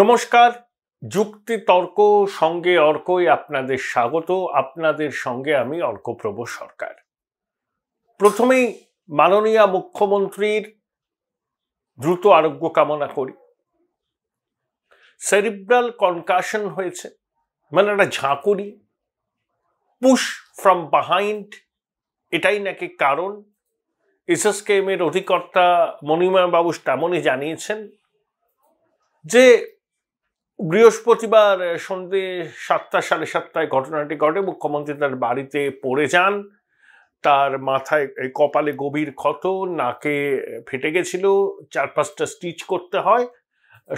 নমস্কার যুক্তি তর্ক সঙ্গে অর্কই আপনাদের স্বাগত আপনাদের সঙ্গে আমি অর্কপ্রভ সরকার প্রথমেই মাননীয় মুখ্যমন্ত্রীর দ্রুত আরোগ্য কামনা করি সেরিব্রাল কনকাশন হয়েছে মানে একটা ঝাঁকুরি পুশ ফ্রম বাহাইন্ড এটাই নাকি কারণ এর অধিকর্তা মণিময় বাবু তেমনই জানিয়েছেন যে বৃহস্পতিবার সন্ধ্যে সাতটা সাড়ে সাতটায় ঘটনাটি ঘটে মুখ্যমন্ত্রী তার বাড়িতে পড়ে যান তার মাথায় কপালে গভীর ক্ষত নাকে ফেটে গেছিল চার পাঁচটা স্টিচ করতে হয়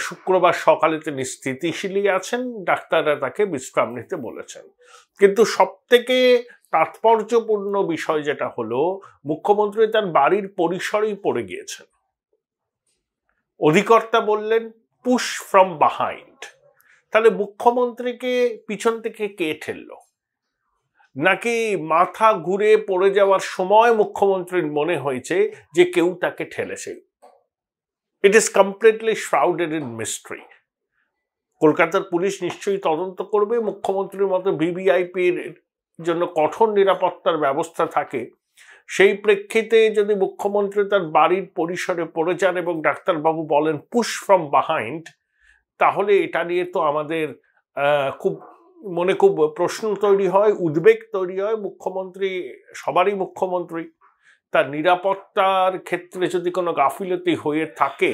শুক্রবার সকালে তিনি স্থিতিশীলই আছেন ডাক্তাররা তাকে বিশ্রাম নিতে বলেছেন কিন্তু সবথেকে তাৎপর্যপূর্ণ বিষয় যেটা হলো মুখ্যমন্ত্রী তার বাড়ির পরিসরেই পড়ে গিয়েছেন অধিকর্তা বললেন পুশ ফ্রম বাহাইন তাহলে মুখ্যমন্ত্রীকে পিছন থেকে কে ঠেললো নাকি মাথা ঘুরে পড়ে যাওয়ার সময় মুখ্যমন্ত্রীর মনে হয়েছে যে কেউ তাকে ঠেলেছে it is completely shrouded in mystery কলকাতার পুলিশ নিশ্চয়ই তদন্ত করবে মুখ্যমন্ত্রীর মতো ভিভিআইপির জন্য কঠোর নিরাপত্তার ব্যবস্থা থাকে সেই প্রেক্ষিতে যদি মুখ্যমন্ত্রী তার বাড়ির পরিসরে পড়ে যান এবং ডাক্তারবাবু বলেন পুশ ফ্রম বাহাইন্ড তাহলে এটা নিয়ে তো আমাদের খুব মনে খুব প্রশ্ন তৈরি হয় উদ্বেগ তৈরি হয় মুখ্যমন্ত্রী সবারই মুখ্যমন্ত্রী তার নিরাপত্তার ক্ষেত্রে যদি কোনো গাফিলতি হয়ে থাকে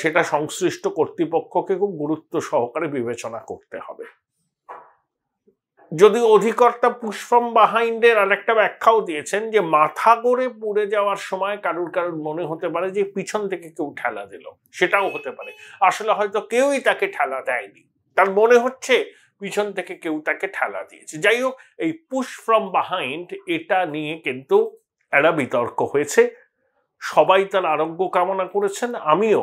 সেটা সংশ্লিষ্ট কর্তৃপক্ষকে খুব গুরুত্ব সহকারে বিবেচনা করতে হবে যদি অধিকর্তা পুষ্পম বাহাইন্ডের আরেকটা ব্যাখ্যাও দিয়েছেন যে মাথা গড়ে পড়ে যাওয়ার সময় কারুর কারুর মনে হতে পারে যে পিছন থেকে কেউ ঠেলা দিল সেটাও হতে পারে আসলে হয়তো কেউই তাকে ঠেলা দেয়নি তার মনে হচ্ছে পিছন থেকে কেউ তাকে ঠেলা দিয়েছে যাই হোক এই পুশ ফ্রম বাহাইন্ড এটা নিয়ে কিন্তু একটা বিতর্ক হয়েছে সবাই তার আরোগ্য কামনা করেছেন আমিও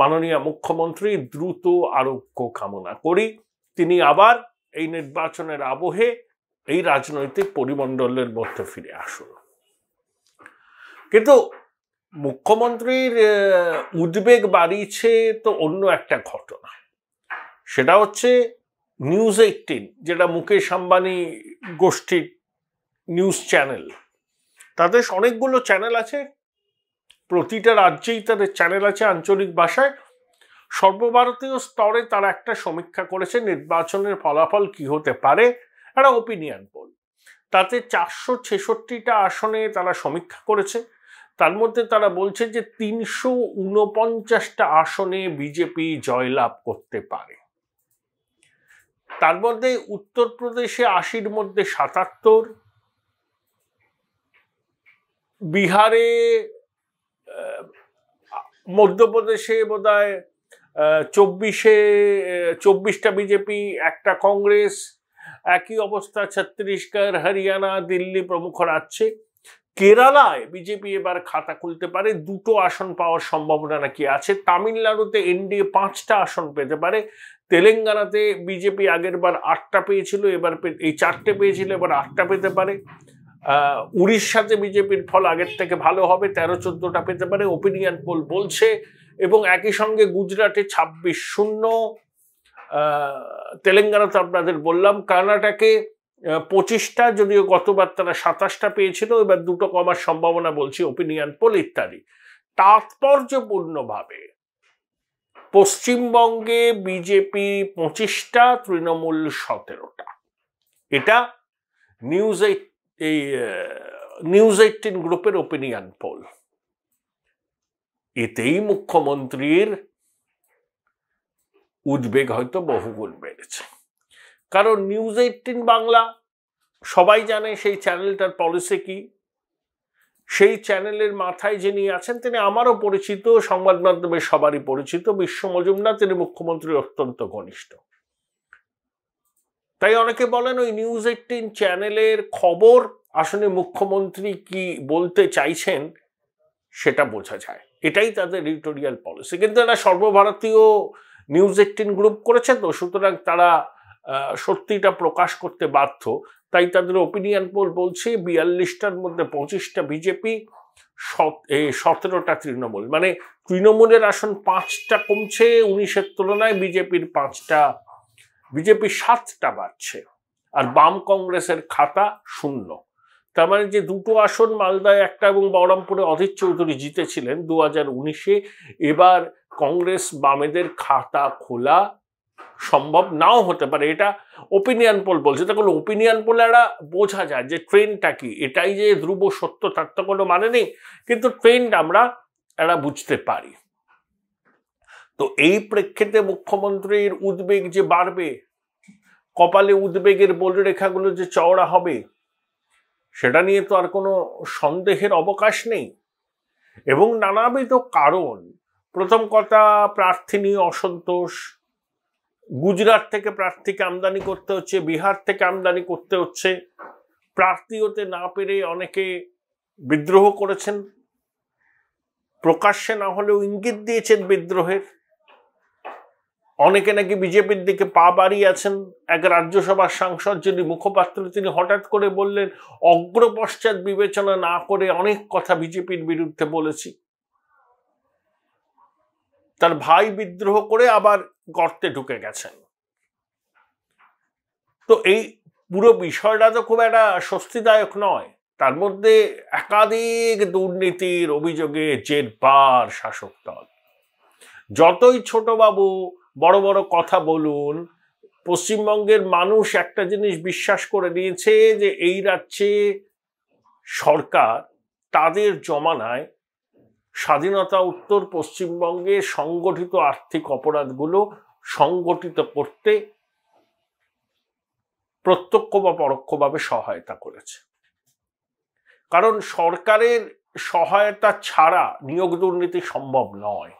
মাননীয় মুখ্যমন্ত্রী দ্রুত আরোগ্য কামনা করি তিনি আবার এই নির্বাচনের আবহে এই রাজনৈতিক পরিমণ্ডলের মধ্যে ফিরে আসুন কিন্তু মুখ্যমন্ত্রীর উদ্বেগ বাড়িয়েছে তো অন্য একটা ঘটনা সেটা হচ্ছে নিউজ এইটিন যেটা মুকেশ আম্বানি গোষ্ঠীর নিউজ চ্যানেল তাদের অনেকগুলো চ্যানেল আছে প্রতিটা রাজ্যেই তাদের চ্যানেল আছে আঞ্চলিক ভাষায় সর্বভারতীয় স্তরে তারা একটা সমীক্ষা করেছে নির্বাচনের ফলাফল কি হতে পারে একটা ওপিনিয়ন পোল তাতে চারশো ছেষট্টিটা আসনে তারা সমীক্ষা করেছে তার মধ্যে তারা বলছে যে তিনশো উনপঞ্চাশটা আসনে বিজেপি জয়লাভ করতে পারে তার মধ্যে উত্তরপ্রদেশে আশির মধ্যে সাতাত্তর বিহারে মধ্যপ্রদেশে বোধ হয় চব্বিশে চব্বিশটা বিজেপি একটা কংগ্রেস একই অবস্থা ছত্তিশগড় হরিয়ানা দিল্লি প্রমুখ রাজ্যে কেরালায় বিজেপি এবার খাতা খুলতে পারে দুটো আসন পাওয়ার সম্ভাবনা নাকি আছে তামিলনাড়ুতে এনডিএ পাঁচটা আসন পেতে পারে তেলেঙ্গানাতে বিজেপি আগের বার আটটা পেয়েছিল এবার এই চারটে পেয়েছিল এবার আটটা পেতে পারে উড়িষ্যাতে বিজেপির ফল আগের থেকে ভালো হবে তেরো চোদ্দটা পেতে পারে ওপিনিয়ন পোল বলছে এবং একই সঙ্গে গুজরাটে ছাব্বিশ শূন্য তেলেঙ্গানা তো আপনাদের বললাম কার্ণাটাকে পঁচিশটা যদিও গতবার তারা সাতাশটা পেয়েছিল এবার দুটো কমার সম্ভাবনা বলছি ওপিনিয়ন পোল ইত্যাদি তাৎপর্যপূর্ণভাবে পশ্চিমবঙ্গে বিজেপি পঁচিশটা তৃণমূল সতেরোটা এটা নিউজ এইট এই নিউজ এইটিন গ্রুপের ওপিনিয়ন পোল এতেই মুখ্যমন্ত্রীর উদ্বেগ হয়তো বহুগুণ বেড়েছে কারণ নিউজ এইটিন বাংলা সবাই জানে সেই চ্যানেলটার পলিসি কি সেই চ্যানেলের মাথায় যিনি আছেন তিনি আমারও পরিচিত সংবাদ মাধ্যমে সবারই পরিচিত বিশ্ব মজুমদার তিনি মুখ্যমন্ত্রী অত্যন্ত ঘনিষ্ঠ তাই অনেকে বলেন ওই নিউজ এইটিন চ্যানেলের খবর আসলে মুখ্যমন্ত্রী কি বলতে চাইছেন সেটা বোঝা যায় এটাই তাদের এডিটোরিয়াল পলিসি কিন্তু এরা সর্বভারতীয় নিউজ এইটিন গ্রুপ করেছে তো সুতরাং তারা সত্যিটা প্রকাশ করতে বাধ্য তাই তাদের ওপিনিয়ন পোল বলছে বিয়াল্লিশটার মধ্যে পঁচিশটা বিজেপি সতেরোটা তৃণমূল মানে তৃণমূলের আসন পাঁচটা কমছে উনিশের তুলনায় বিজেপির পাঁচটা বিজেপি সাতটা বাড়ছে আর বাম কংগ্রেসের খাতা শূন্য তার মানে যে দুটো আসন মালদায় একটা এবং বহরমপুরে অধীর চৌধুরী জিতেছিলেন দু হাজার উনিশে এবার কংগ্রেস বামেদের খাতা খোলা সম্ভব নাও হতে পারে এটা ওপিনিয়ন পোল বলছে তখন ওপিনিয়ন পোল এরা বোঝা যায় যে ট্রেনটা কি এটাই যে ধ্রুব সত্য তার তো কোনো মানে নেই কিন্তু ট্রেন্ড আমরা এরা বুঝতে পারি তো এই প্রেক্ষিতে মুখ্যমন্ত্রীর উদ্বেগ যে বাড়বে কপালে উদ্বেগের রেখাগুলো যে চওড়া হবে সেটা নিয়ে তো আর কোনো সন্দেহের অবকাশ নেই এবং নানাবিধ কারণ প্রথম কথা প্রার্থী নিয়ে অসন্তোষ গুজরাট থেকে প্রার্থীকে আমদানি করতে হচ্ছে বিহার থেকে আমদানি করতে হচ্ছে প্রার্থী হতে না পেরে অনেকে বিদ্রোহ করেছেন প্রকাশ্যে না হলেও ইঙ্গিত দিয়েছেন বিদ্রোহের অনেকে নাকি বিজেপির দিকে পা বাড়িয়েছেন এক রাজ্যসভার সাংসদ যিনি মুখপাত্র তিনি হঠাৎ করে বললেন অগ্রপশ্চাৎ বিবেচনা না করে অনেক কথা বিজেপির বিরুদ্ধে বলেছি তার ভাই বিদ্রোহ করে আবার গর্তে ঢুকে গেছেন তো এই পুরো বিষয়টা তো খুব একটা স্বস্তিদায়ক নয় তার মধ্যে একাধিক দুর্নীতির অভিযোগে জেরবার শাসক দল যতই ছোটবাবু বড় বড় কথা বলুন পশ্চিমবঙ্গের মানুষ একটা জিনিস বিশ্বাস করে নিয়েছে যে এই রাজ্যে সরকার তাদের জমানায় স্বাধীনতা উত্তর পশ্চিমবঙ্গে সংগঠিত আর্থিক অপরাধগুলো সংগঠিত করতে প্রত্যক্ষ বা পরোক্ষভাবে সহায়তা করেছে কারণ সরকারের সহায়তা ছাড়া নিয়োগ দুর্নীতি সম্ভব নয়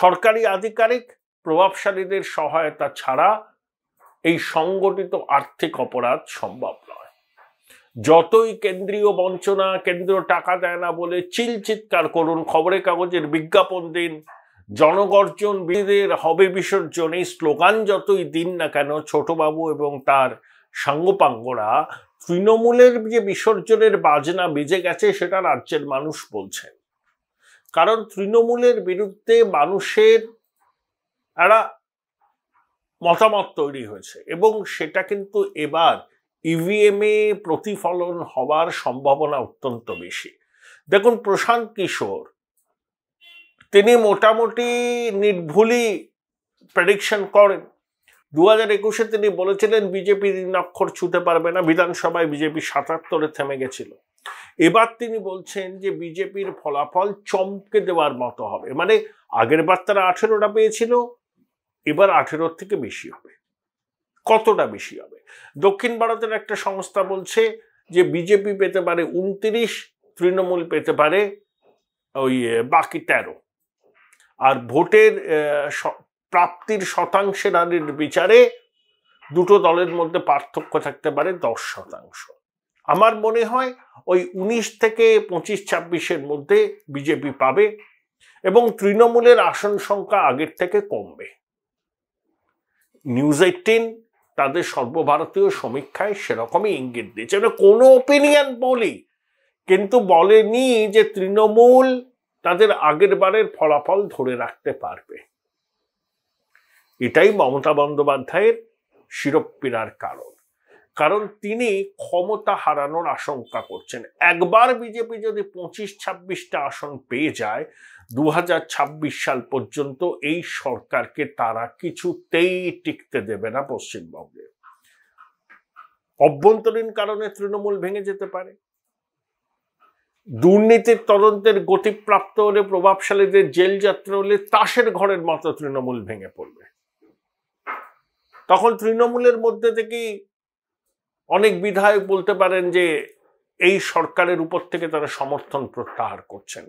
সরকারি আধিকারিক প্রভাবশালীদের সহায়তা ছাড়া এই সংগঠিত আর্থিক অপরাধ সম্ভব নয় যতই কেন্দ্রীয় বঞ্চনা কেন্দ্র টাকা দেয় না বলে চিল চিৎকার করুন খবরের কাগজের বিজ্ঞাপন দিন জনগর্জন বিদের হবে বিসর্জন এই স্লোগান যতই দিন না কেন ছোটবাবু এবং তার সাঙ্গপাঙ্গরা তৃণমূলের যে বিসর্জনের বাজনা বেজে গেছে সেটা রাজ্যের মানুষ বলছেন কারণ তৃণমূলের বিরুদ্ধে মানুষের একটা মতামত তৈরি হয়েছে এবং সেটা কিন্তু এবার ইভিএমে e প্রতিফলন হওয়ার সম্ভাবনা অত্যন্ত বেশি দেখুন প্রশান্ত কিশোর তিনি মোটামুটি নির্ভুলই প্রেডিকশন করেন দু হাজার একুশে তিনি বলেছিলেন বিজেপি অক্ষর ছুতে পারবে না বিধানসভায় বিজেপি সাতাত্তরে থেমে গেছিল এবার তিনি বলছেন যে বিজেপির ফলাফল চমকে দেওয়ার মতো হবে মানে আগের বার তারা আঠেরোটা পেয়েছিল এবার আঠেরোর থেকে বেশি হবে কতটা বেশি হবে দক্ষিণ ভারতের একটা সংস্থা বলছে যে বিজেপি পেতে পারে উনত্রিশ তৃণমূল পেতে পারে ওই বাকি তেরো আর ভোটের প্রাপ্তির শতাংশের হারের বিচারে দুটো দলের মধ্যে পার্থক্য থাকতে পারে দশ শতাংশ আমার মনে হয় ওই উনিশ থেকে পঁচিশ ছাব্বিশের মধ্যে বিজেপি পাবে এবং তৃণমূলের আসন সংখ্যা আগের থেকে কমবে নিউজ এইটিন তাদের সর্বভারতীয় সমীক্ষায় সেরকমই ইঙ্গিত দিয়েছে মানে কোনো ওপিনিয়ন বলি কিন্তু বলেনি যে তৃণমূল তাদের আগের বারের ফলাফল ধরে রাখতে পারবে এটাই মমতা বন্দ্যোপাধ্যায়ের শিরোপীড়ার কারণ কারণ তিনি ক্ষমতা হারানোর আশঙ্কা করছেন একবার বিজেপি যদি পঁচিশ ছাব্বিশটা আসন পেয়ে যায় দু সাল পর্যন্ত এই সরকারকে তারা কিছুতেই টিকতে দেবে না পশ্চিমবঙ্গে অভ্যন্তরীণ কারণে তৃণমূল ভেঙে যেতে পারে দুর্নীতির তদন্তের গতিপ্রাপ্ত হলে প্রভাবশালীদের জেল যাত্রা হলে তাসের ঘরের মতো তৃণমূল ভেঙে পড়বে তখন তৃণমূলের মধ্যে থেকেই অনেক বিধায়ক বলতে পারেন যে এই সরকারের উপর থেকে তারা সমর্থন প্রত্যাহার করছেন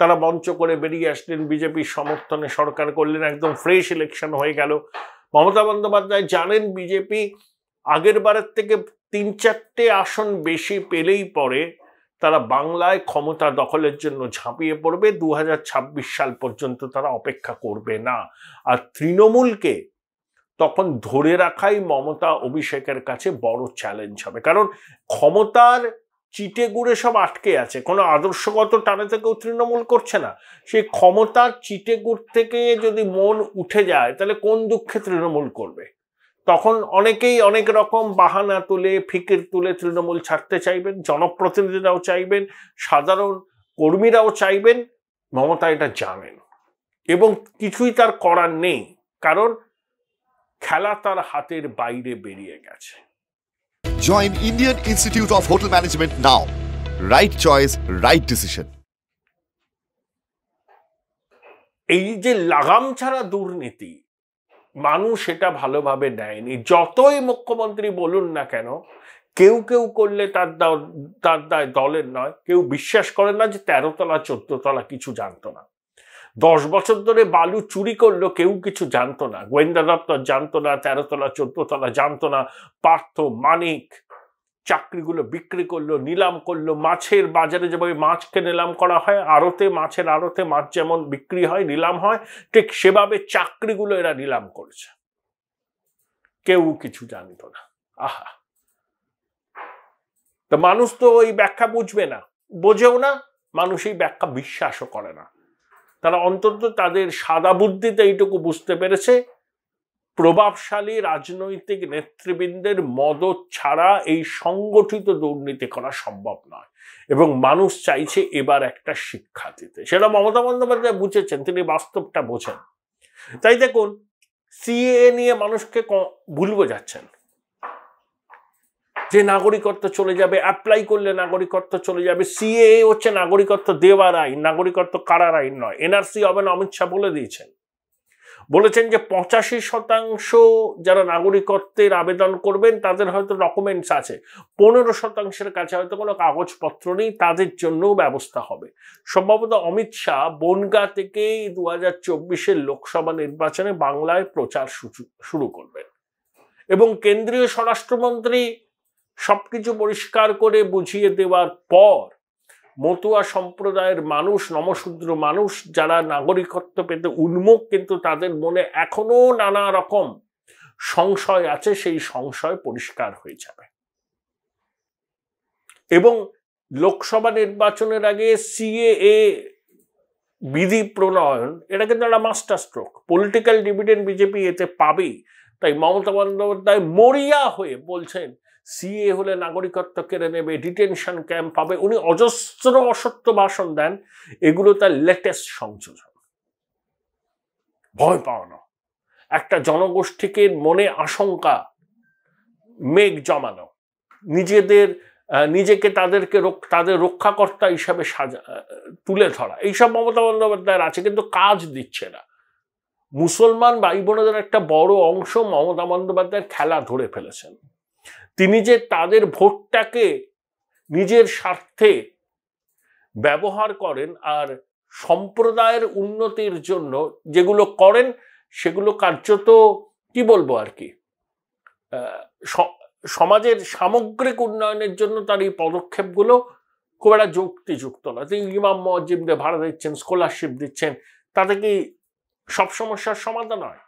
তারা মঞ্চ করে বেরিয়ে আসলেন বিজেপির সমর্থনে সরকার করলেন একদম ফ্রেশ ইলেকশন হয়ে গেল মমতা বন্দ্যোপাধ্যায় জানেন বিজেপি আগের বারের থেকে তিন চারটে আসন বেশি পেলেই পরে তারা বাংলায় ক্ষমতা দখলের জন্য ঝাঁপিয়ে পড়বে দু সাল পর্যন্ত তারা অপেক্ষা করবে না আর তৃণমূলকে তখন ধরে রাখাই মমতা অভিষেকের কাছে বড় চ্যালেঞ্জ হবে কারণ ক্ষমতার চিটে গুড়ে সব আটকে আছে কোনো আদর্শগত টানে থেকেও তৃণমূল করছে না সেই ক্ষমতার চিটে গুড় থেকে যদি মন উঠে যায় তাহলে কোন দুঃখে তৃণমূল করবে তখন অনেকেই অনেক রকম বাহানা তুলে ফিকির তুলে তৃণমূল ছাড়তে চাইবেন জনপ্রতিনিধিরাও চাইবেন সাধারণ কর্মীরাও চাইবেন মমতা এটা জানেন এবং কিছুই তার করার নেই কারণ খেলা তার হাতের বাইরে বেরিয়ে গেছে join Indian Institute of Hotel Management now right choice right decision এই যে লাগাম ছাড়া দুর্নীতি মানুষ এটা ভালোভাবে নেয়নি যতই মুখ্যমন্ত্রী বলুন না কেন কেউ কেউ করলে তার তার দায় দলের নয় কেউ বিশ্বাস করে না যে তেরোতলা চোদ্দতলা কিছু জানতো না দশ বছর ধরে বালু চুরি করলো কেউ কিছু জানতো না গোয়েন্দা দপ্তর জানতো না তেরোতলা চোদ্দতলা জানতো না পার্থ মানিক চাকরিগুলো বিক্রি করলো নিলাম করলো মাছের বাজারে যেভাবে মাছকে নিলাম করা হয় আড়তে মাছের আড়তে মাছ যেমন বিক্রি হয় নিলাম হয় ঠিক সেভাবে চাকরিগুলো এরা নিলাম করেছে কেউ কিছু জানতো না আহা তা মানুষ তো ওই ব্যাখ্যা বুঝবে না বোঝেও না মানুষ এই ব্যাখ্যা বিশ্বাসও করে না তারা অন্তত তাদের সাদা বুদ্ধিতে এইটুকু বুঝতে পেরেছে প্রভাবশালী রাজনৈতিক নেতৃবৃন্দের মদত ছাড়া এই সংগঠিত দুর্নীতি করা সম্ভব নয় এবং মানুষ চাইছে এবার একটা শিক্ষা দিতে সেটা মমতা বন্দ্যোপাধ্যায় বুঝেছেন তিনি বাস্তবটা বোঝেন তাই দেখুন সিএ নিয়ে মানুষকে ভুল বোঝাচ্ছেন যে নাগরিকত্ব চলে যাবে অ্যাপ্লাই করলে নাগরিকত্ব চলে যাবে সিএ হচ্ছে নাগরিকত্ব দেওয়ার আইন নাগরিকত্ব কারার আইন নয় এনআরসি হবে না অমিত শাহ বলে দিয়েছেন বলেছেন যে পঁচাশি শতাংশ যারা নাগরিকত্বের আবেদন করবেন তাদের হয়তো ডকুমেন্টস আছে পনেরো শতাংশের কাছে হয়তো কোনো কাগজপত্র নেই তাদের জন্যও ব্যবস্থা হবে সম্ভবত অমিত শাহ বনগা থেকে দু হাজার চব্বিশের লোকসভা নির্বাচনে বাংলায় প্রচার শুরু করবেন এবং কেন্দ্রীয় স্বরাষ্ট্রমন্ত্রী সব কিছু পরিষ্কার করে বুঝিয়ে দেওয়ার পর মতুয়া সম্প্রদায়ের মানুষ নমশূদ্র মানুষ যারা নাগরিকত্ব পেতে উন্মুখ কিন্তু তাদের মনে এখনো নানা রকম সংশয় আছে সেই সংশয় পরিষ্কার হয়ে যাবে এবং লোকসভা নির্বাচনের আগে সিএএ বিধি প্রণয়ন এটা কিন্তু একটা master stroke political dividend BJP এতে পাবেই তাই মমতা বন্দ্যোপাধ্যায় মরিয়া হয়ে বলছেন সিএ হলে নাগরিকত্ব কেড়ে নেবে ডিটেনশন ক্যাম্প পাবে উনি অজস্র অসত্য ভাষণ দেন এগুলো তার লেটেস্ট সংযোজন ভয় পাওয়ানো একটা জনগোষ্ঠীকে মনে আশঙ্কা মেঘ জমানো নিজেদের নিজেকে তাদেরকে তাদের রক্ষাকর্তা হিসাবে সাজা তুলে ধরা এইসব মমতা বন্দ্যোপাধ্যায়ের আছে কিন্তু কাজ দিচ্ছে না মুসলমান ভাই বোনদের একটা বড় অংশ মমতা বন্দ্যোপাধ্যায়ের খেলা ধরে ফেলেছেন তিনি যে তাদের ভোটটাকে নিজের স্বার্থে ব্যবহার করেন আর সম্প্রদায়ের উন্নতির জন্য যেগুলো করেন সেগুলো কার্যত কি বলবো আর কি সমাজের সামগ্রিক উন্নয়নের জন্য তার এই পদক্ষেপগুলো খুব একটা যুক্তিযুক্ত না তিনি ইমাম মজিবদের ভাড়া দিচ্ছেন স্কলারশিপ দিচ্ছেন তাতে কি সব সমস্যার সমাধান হয়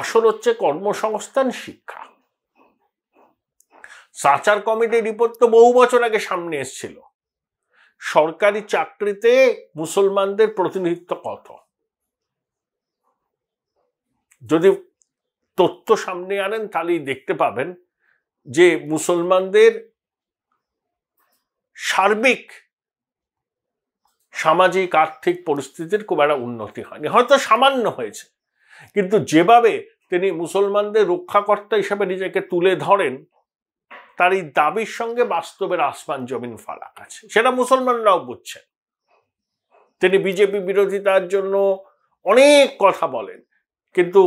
আসল হচ্ছে কর্মসংস্থান শিক্ষা সাচার কমিটির রিপোর্ট তো বহু বছর আগে সামনে এসছিল সরকারি চাকরিতে মুসলমানদের প্রতিনিধিত্ব কত যদি তথ্য সামনে আনেন তাহলেই দেখতে পাবেন যে মুসলমানদের সার্বিক সামাজিক আর্থিক পরিস্থিতির খুব একটা উন্নতি হয়নি হয়তো সামান্য হয়েছে কিন্তু যেভাবে তিনি মুসলমানদের রক্ষাকর্তা হিসেবে নিজেকে তুলে ধরেন তার এই দাবির সঙ্গে বাস্তবের আসমান জমিন ফারাক আছে সেটা মুসলমানরাও বুঝছেন তিনি বিজেপি বিরোধিতার জন্য অনেক কথা বলেন কিন্তু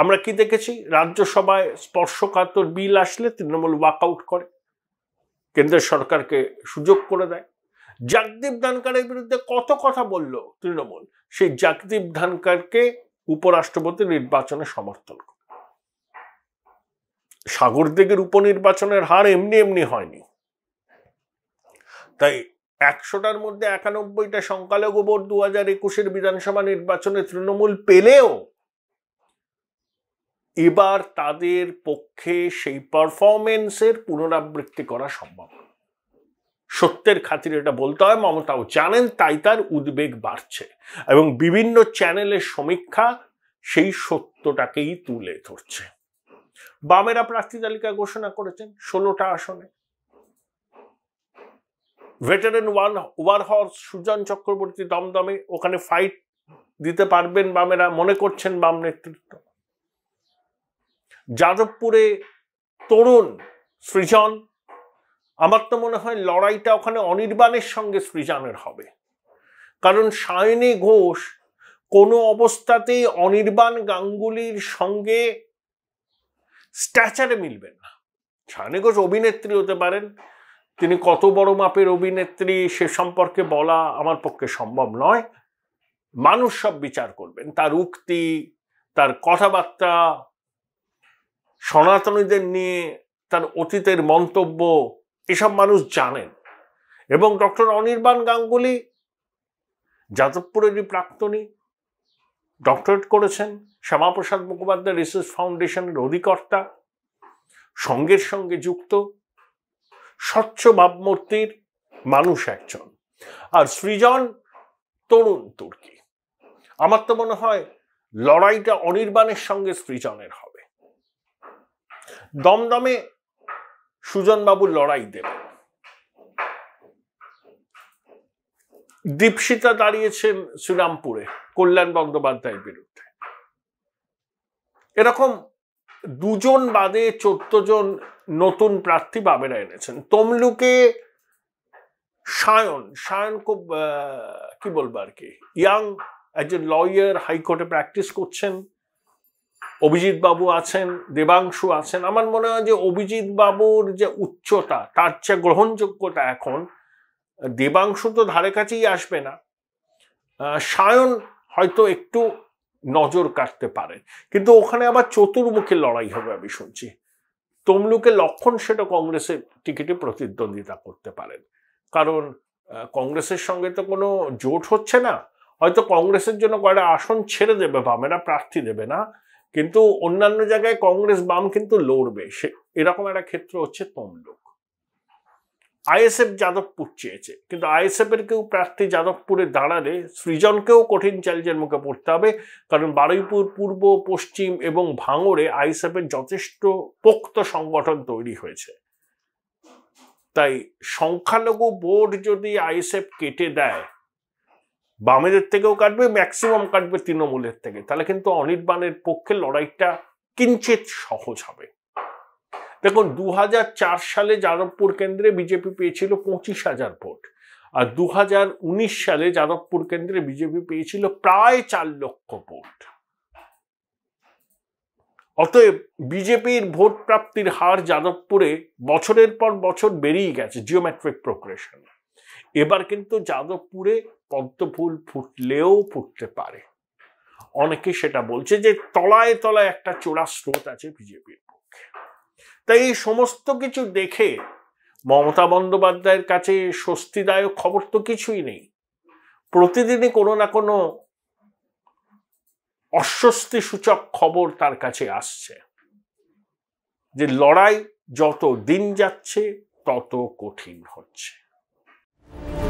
আমরা কি দেখেছি রাজ্যসভায় স্পর্শকাতর বিল আসলে তৃণমূল ওয়াকআউট করে কেন্দ্রের সরকারকে সুযোগ করে দেয় জাগদীপ ধানকারের বিরুদ্ধে কত কথা বলল তৃণমূল সেই জাগদীপ ধানকারকে উপরাষ্ট্রপতি নির্বাচনে সমর্থন করে সাগরদেগের উপনির্বাচনের হার এমনি এমনি হয়নি তাই একশোটার মধ্যে একানব্বইটা সংখ্যালঘু ভোট দু হাজার একুশের বিধানসভা নির্বাচনে তৃণমূল পেলেও এবার তাদের পক্ষে সেই পারফরমেন্সের পুনরাবৃত্তি করা সম্ভব সত্যের খাতির এটা বলতে হয় মমতাও জানেন তাই তার উদ্বেগ বাড়ছে এবং বিভিন্ন চ্যানেলের সমীক্ষা সেই সত্যটাকেই তুলে ধরছে বামেরা প্রার্থী তালিকা ঘোষণা করেছেন ষোলোটা আসনে veteran one war horse Sujan Chakraborty দমদমে ওখানে ফাইট দিতে পারবেন বামেরা মনে করছেন বাম নেতৃত্ব যাদবপুরে তরুণ সৃজন আমার তো মনে হয় লড়াইটা ওখানে অনির্বাণের সঙ্গে সৃজনের হবে কারণ সায়নী ঘোষ কোনো অবস্থাতেই অনির্বাণ গাঙ্গুলির সঙ্গে স্ট্যাচারে মিলবেন না সায়নী ঘোষ অভিনেত্রী হতে পারেন তিনি কত বড় মাপের অভিনেত্রী সে সম্পর্কে বলা আমার পক্ষে সম্ভব নয় মানুষ সব বিচার করবেন তার উক্তি তার কথাবার্তা সনাতনীদের নিয়ে তার অতীতের মন্তব্য এসব মানুষ জানেন এবং ডক্টর অনির্বাণ গাঙ্গুলি যাদবপুরেরই প্রাক্তনী ডক্টরেট করেছেন শ্যামাপ্রসাদ মুখোপাধ্যায় রিসার্চ ফাউন্ডেশনের অধিকর্তা সঙ্গের সঙ্গে যুক্ত স্বচ্ছ ভাবমূর্তির মানুষ একজন আর সৃজন তরুণ তুর্কি আমার তো মনে হয় লড়াইটা অনির্বাণের সঙ্গে সৃজনের হবে দমদমে সুজনবাবুর লড়াই দেবে দীপশিতা দাঁড়িয়েছেন শ্রীরামপুরে কল্যাণ বন্দ্যোপাধ্যায়ের বিরুদ্ধে এরকম দুজন বাদে চোদ্দ জন নতুন প্রার্থী বাবেরা এনেছেন তমলুকে সায়ন সায়ন খুব কি বলবো আর কি ইয়াং একজন লয়ার হাইকোর্টে প্র্যাকটিস করছেন অভিজিৎ বাবু আছেন দেবাংশু আছেন আমার মনে হয় যে অভিজিৎ বাবুর যে উচ্চতা তার যে গ্রহণযোগ্যতা এখন দেবাংশু তো ধারে কাছেই আসবে না সায়ন হয়তো একটু নজর কাটতে পারে কিন্তু ওখানে আবার চতুর্মুখী লড়াই হবে আমি শুনছি তমলুকে লক্ষণ সেটা কংগ্রেসের টিকিটে প্রতিদ্বন্দ্বিতা করতে পারেন কারণ কংগ্রেসের সঙ্গে তো কোনো জোট হচ্ছে না হয়তো কংগ্রেসের জন্য কয়টা আসন ছেড়ে দেবে বামেরা প্রার্থী দেবে না কিন্তু অন্যান্য জায়গায় কংগ্রেস বাম কিন্তু লড়বে সে এরকম একটা ক্ষেত্র হচ্ছে তমলুক আইএসএফ যাদবপুর চেয়েছে কিন্তু আইএসএফ এর কেউ প্রার্থী যাদবপুরে দাঁড়ালে সৃজনকেও কঠিন চ্যালেঞ্জের মুখে পড়তে হবে কারণ বারুইপুর পূর্ব পশ্চিম এবং ভাঙড়ে আইএসএফ এর যথেষ্ট পোক্ত সংগঠন তৈরি হয়েছে তাই সংখ্যালঘু বোর্ড যদি আইএসএফ কেটে দেয় বামেদের থেকেও কাটবে ম্যাক্সিমাম কাটবে তৃণমূলের থেকে তাহলে কিন্তু অনির্বাণের পক্ষে লড়াইটা কিঞ্চিত সহজ হবে দেখুন দু সালে যাদবপুর কেন্দ্রে বিজেপি পেয়েছিল পঁচিশ হাজার ভোট আর দু সালে যাদবপুর কেন্দ্রে বিজেপি পেয়েছিল প্রায় চার লক্ষ ভোট অতএব বিজেপির ভোট প্রাপ্তির হার যাদবপুরে বছরের পর বছর বেরিয়ে গেছে জিওমেট্রিক প্রোগ্রেশন এবার কিন্তু যাদবপুরে পদ্মফুল ফুটলেও ফুটতে পারে অনেকে সেটা বলছে যে তলায় তলায় একটা চোরা স্রোত আছে বিজেপির পক্ষে তাই এই সমস্ত কিছু দেখে মমতা বন্দ্যোপাধ্যায়ের কাছে স্বস্তিদায়ক খবর তো কিছুই নেই প্রতিদিনই কোনো না কোনো অস্বস্তি সূচক খবর তার কাছে আসছে যে লড়াই যত দিন যাচ্ছে তত কঠিন হচ্ছে